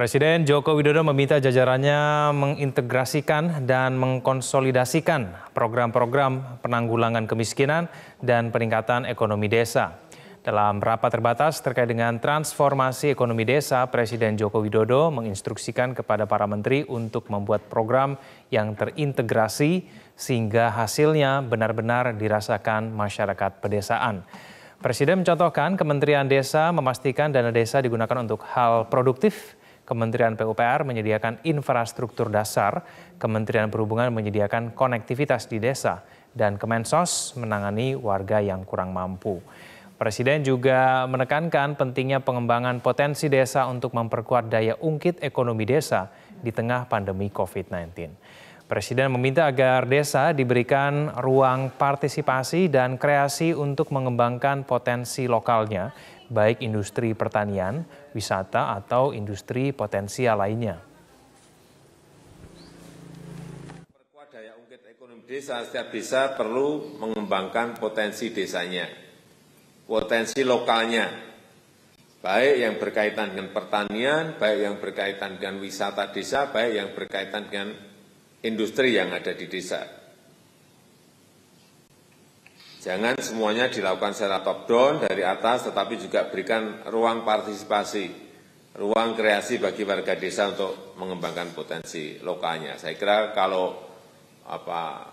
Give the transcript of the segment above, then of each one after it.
Presiden Joko Widodo meminta jajarannya mengintegrasikan dan mengkonsolidasikan program-program penanggulangan kemiskinan dan peningkatan ekonomi desa. Dalam rapat terbatas terkait dengan transformasi ekonomi desa, Presiden Joko Widodo menginstruksikan kepada para menteri untuk membuat program yang terintegrasi sehingga hasilnya benar-benar dirasakan masyarakat pedesaan. Presiden mencontohkan Kementerian Desa memastikan dana desa digunakan untuk hal produktif Kementerian PUPR menyediakan infrastruktur dasar, Kementerian Perhubungan menyediakan konektivitas di desa, dan Kemensos menangani warga yang kurang mampu. Presiden juga menekankan pentingnya pengembangan potensi desa untuk memperkuat daya ungkit ekonomi desa di tengah pandemi COVID-19. Presiden meminta agar desa diberikan ruang partisipasi dan kreasi untuk mengembangkan potensi lokalnya, baik industri pertanian, wisata, atau industri potensial lainnya. Perkuat daya ungkit ekonomi desa, setiap desa perlu mengembangkan potensi desanya, potensi lokalnya, baik yang berkaitan dengan pertanian, baik yang berkaitan dengan wisata desa, baik yang berkaitan dengan industri yang ada di desa. Jangan semuanya dilakukan secara top-down dari atas, tetapi juga berikan ruang partisipasi, ruang kreasi bagi warga desa untuk mengembangkan potensi lokalnya. Saya kira kalau apa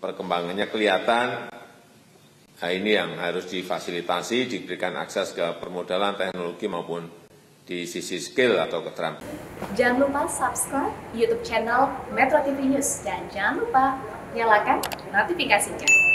perkembangannya kelihatan, nah ini yang harus difasilitasi, diberikan akses ke permodalan teknologi maupun di sisi skill atau keterampilan. Jangan lupa subscribe YouTube channel Metro TV News dan jangan lupa nyalakan notifikasinya.